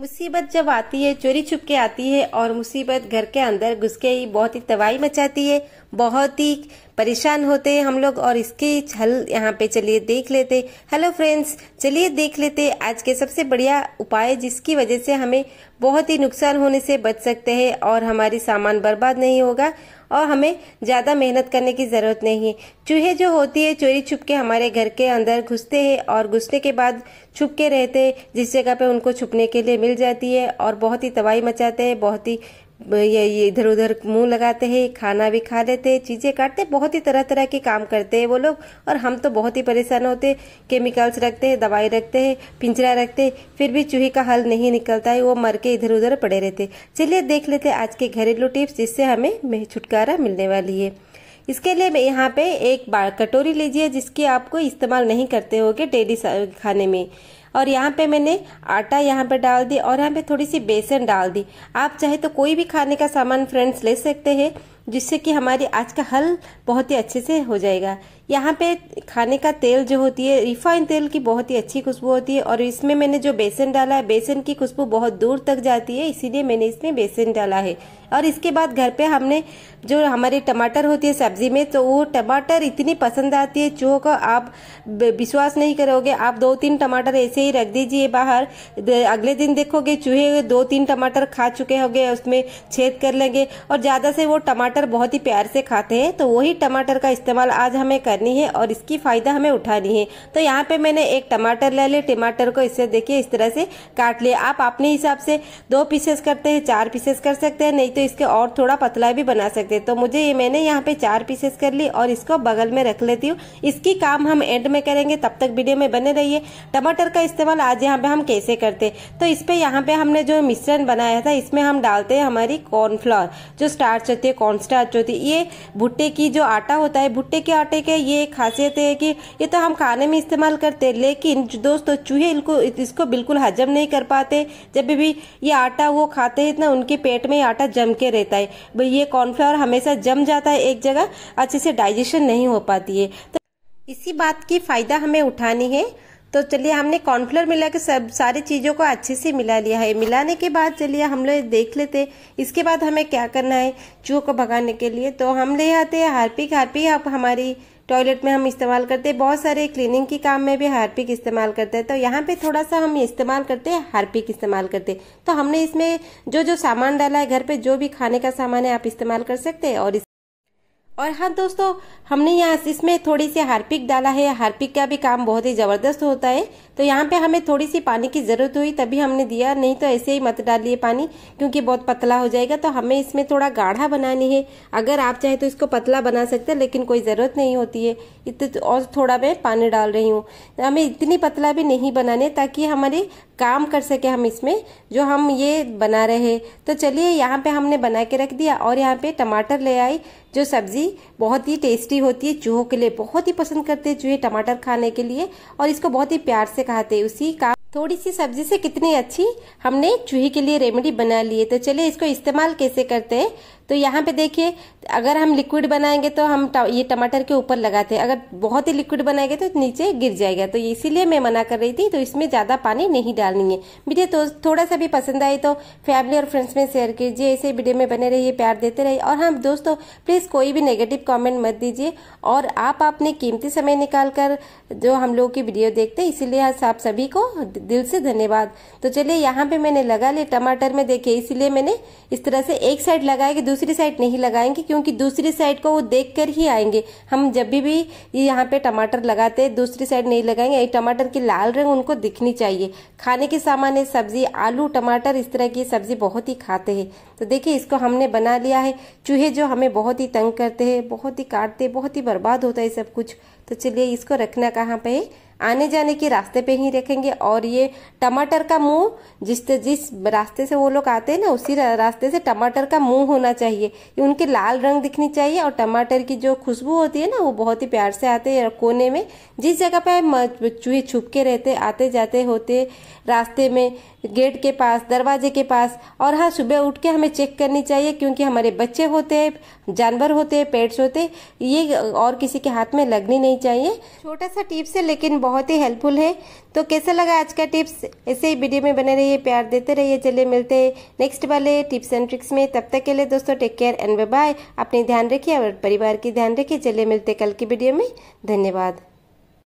मुसीबत जब आती है चोरी छुप के आती है और मुसीबत घर के अंदर घुस के ही बहुत ही तबाही मचाती है बहुत ही परेशान होते हैं हम लोग और इसके हल यहाँ पे चलिए देख लेते हेलो फ्रेंड्स चलिए देख लेते आज के सबसे बढ़िया उपाय जिसकी वजह से हमें बहुत ही नुकसान होने से बच सकते हैं और हमारी सामान बर्बाद नहीं होगा और हमें ज़्यादा मेहनत करने की ज़रूरत नहीं है चूहे जो होती है चोरी छुप के हमारे घर के अंदर घुसते हैं और घुसने के बाद छुप के रहते हैं जिस जगह पे उनको छुपने के लिए मिल जाती है और बहुत ही तबाही मचाते हैं बहुत ही ये ये इधर उधर मुंह लगाते हैं खाना भी खा लेते हैं चीज़ें काटते बहुत ही तरह तरह के काम करते हैं वो लोग और हम तो बहुत ही परेशान होते केमिकल्स रखते हैं दवाई रखते हैं पिंजरा रखते हैं फिर भी चूहे का हल नहीं निकलता है वो मर के इधर उधर पड़े रहते चलिए देख लेते आज के घरेलू टिप्स जिससे हमें छुटकारा मिलने वाली है इसके लिए मैं यहाँ पे एक कटोरी लीजिए जिसकी आपको इस्तेमाल नहीं करते होगे डेली खाने में और यहाँ पे मैंने आटा यहाँ पे डाल दी और यहाँ पे थोड़ी सी बेसन डाल दी आप चाहे तो कोई भी खाने का सामान फ्रेंड्स ले सकते हैं जिससे कि हमारी आज का हल बहुत ही अच्छे से हो जाएगा यहाँ पे खाने का तेल जो होती है रिफाइन तेल की बहुत ही अच्छी खुशबू होती है और इसमें मैंने जो बेसन डाला है बेसन की खुशबू बहुत दूर तक जाती है इसीलिए मैंने इसमें बेसन डाला है और इसके बाद घर पे हमने जो हमारे टमाटर होती है सब्जी में तो वो टमाटर इतनी पसंद आती है चूहों को आप विश्वास नहीं करोगे आप दो तीन टमाटर ऐसे ही रख दीजिए बाहर अगले दिन देखोगे चूहे दो तीन टमाटर खा चुके होंगे उसमें छेद कर लेंगे और ज़्यादा से वो टमाटर बहुत ही प्यार से खाते हैं तो वही टमाटर का इस्तेमाल आज हमें कर करनी है और इसकी फ़ायदा हमें उठानी है तो यहाँ पे मैंने एक टमाटर ले लिया टमाटर को इससे देखिए इस तरह से काट लिया आप अपने हिसाब से दो पीसेस करते हैं चार पीसेस कर सकते हैं नहीं तो इसके और थोड़ा पतला भी बना सकते हैं तो मुझे ये मैंने यहाँ पे चार पीसेस कर ली और इसको बगल में रख लेती हूँ इसकी काम हम एंड में करेंगे तब तक वीडियो में बने रहिए टमाटर का इस्तेमाल आज यहाँ पे हम कैसे करते तो इस पे यहाँ पे हमने जो मिश्रण बनाया था इसमें हम डालते हैं हमारी कॉर्नफ्लावर जो स्टार्च होती है कॉर्न स्टार्च होती है ये भुट्टे की जो आटा होता है भुट्टे के आटे के ये खासियत है कि ये तो हम खाने में इस्तेमाल करते हैं लेकिन दोस्तों चूहे इनको इसको बिल्कुल हजम नहीं कर पाते जब भी ये आटा वो खाते हैं इतना उनके पेट में आटा जम के रहता है ये कॉर्नफ्लावर हमेशा जम जाता है एक जगह अच्छे से डाइजेशन नहीं हो पाती है तो इसी बात की फ़ायदा हमें उठानी है तो चलिए हमने कॉर्नफ्लोर मिला के सब सारी चीज़ों को अच्छे से मिला लिया है मिलाने के बाद चलिए हम लोग देख लेते इसके बाद हमें क्या करना है चूहों को भगाने के लिए तो हम ले आते हैं हार्पिक हार्पिक आप हमारी टॉयलेट में हम इस्तेमाल करते हैं बहुत सारे क्लीनिंग के काम में भी हार्पिक इस्तेमाल करते हैं तो यहाँ पे थोड़ा सा हम इस्तेमाल करते हैं हार्पिक इस्तेमाल करते तो हमने इसमें जो जो सामान डाला है घर पे जो भी खाने का सामान है आप इस्तेमाल कर सकते हैं और और हाँ दोस्तों हमने यहाँ इसमें थोड़ी सी हार्पिक डाला है हार्पिक का भी काम बहुत ही ज़बरदस्त होता है तो यहाँ पे हमें थोड़ी सी पानी की ज़रूरत हुई तभी हमने दिया नहीं तो ऐसे ही मत डालिए पानी क्योंकि बहुत पतला हो जाएगा तो हमें इसमें थोड़ा गाढ़ा बनानी है अगर आप चाहें तो इसको पतला बना सकते हैं लेकिन कोई ज़रूरत नहीं होती है इतने और थोड़ा मैं पानी डाल रही हूँ हमें इतनी पतला भी नहीं बनाने ताकि हमारे काम कर सके हम इसमें जो हम ये बना रहे तो चलिए यहाँ पे हमने बना के रख दिया और यहाँ पे टमाटर ले आई जो सब्ज़ी बहुत ही टेस्टी होती है चूहों के लिए बहुत ही पसंद करते हैं चूहे टमाटर खाने के लिए और इसको बहुत ही प्यार से खाते हैं उसी का थोड़ी सी सब्जी से कितनी अच्छी हमने चूहे के लिए रेमेडी बना ली है तो चलिए इसको इस्तेमाल कैसे करते हैं तो यहाँ पे देखिए अगर हम लिक्विड बनाएंगे तो हम ये टमाटर के ऊपर लगाते हैं अगर बहुत ही लिक्विड बनाएंगे तो नीचे गिर जाएगा तो इसीलिए मैं मना कर रही थी तो इसमें ज़्यादा पानी नहीं डालनी है वीडियो तो थोड़ा सा भी पसंद आई तो फैमिली और फ्रेंड्स में शेयर कीजिए ऐसे वीडियो में बने रहिए प्यार देते रहिए और हम हाँ, दोस्तों प्लीज़ कोई भी नेगेटिव कॉमेंट मत दीजिए और आप अपने कीमती समय निकाल कर जो हम लोग की वीडियो देखते हैं इसीलिए आप सभी को दिल से धन्यवाद तो चलिए यहाँ पे मैंने लगा लिया टमाटर में देखिए इसीलिए मैंने इस तरह से एक साइड लगाया कि दूसरी साइड नहीं लगाएंगे क्योंकि दूसरी साइड को वो देख कर ही आएंगे हम जब भी भी यहाँ पे टमाटर लगाते हैं दूसरी साइड नहीं लगाएंगे टमाटर की लाल रंग उनको दिखनी चाहिए खाने के सामान सब्जी आलू टमाटर इस तरह की सब्जी बहुत ही खाते है तो देखिये इसको हमने बना लिया है चूहे जो हमें बहुत ही तंग करते है बहुत ही काटते बहुत ही बर्बाद होता है सब कुछ तो चलिए इसको रखना कहाँ पे है आने जाने के रास्ते पे ही रखेंगे और ये टमाटर का मुंह जिस जिस रास्ते से वो लोग आते हैं ना उसी रास्ते से टमाटर का मुंह होना चाहिए उनके लाल रंग दिखनी चाहिए और टमाटर की जो खुशबू होती है ना वो बहुत ही प्यार से आते हैं कोने में जिस जगह पे चूहे छुप के रहते आते जाते होते रास्ते में गेट के पास दरवाजे के पास और हाँ सुबह उठ के हमें चेक करनी चाहिए क्योंकि हमारे बच्चे होते हैं जानवर होते हैं पेट्स होते ये और किसी के हाथ में लगनी नहीं चाहिए छोटा सा टिप्स है लेकिन बहुत ही हेल्पफुल है तो कैसा लगा आज का टिप्स ऐसे ही वीडियो में बने रहिए प्यार देते रहिए चलिए मिलते हैं नेक्स्ट वाले टिप्स एंड ट्रिक्स में तब तक के लिए दोस्तों टेक केयर एंड बाय अपने ध्यान रखिए और परिवार की ध्यान रखिए चलिए मिलते कल की वीडियो में धन्यवाद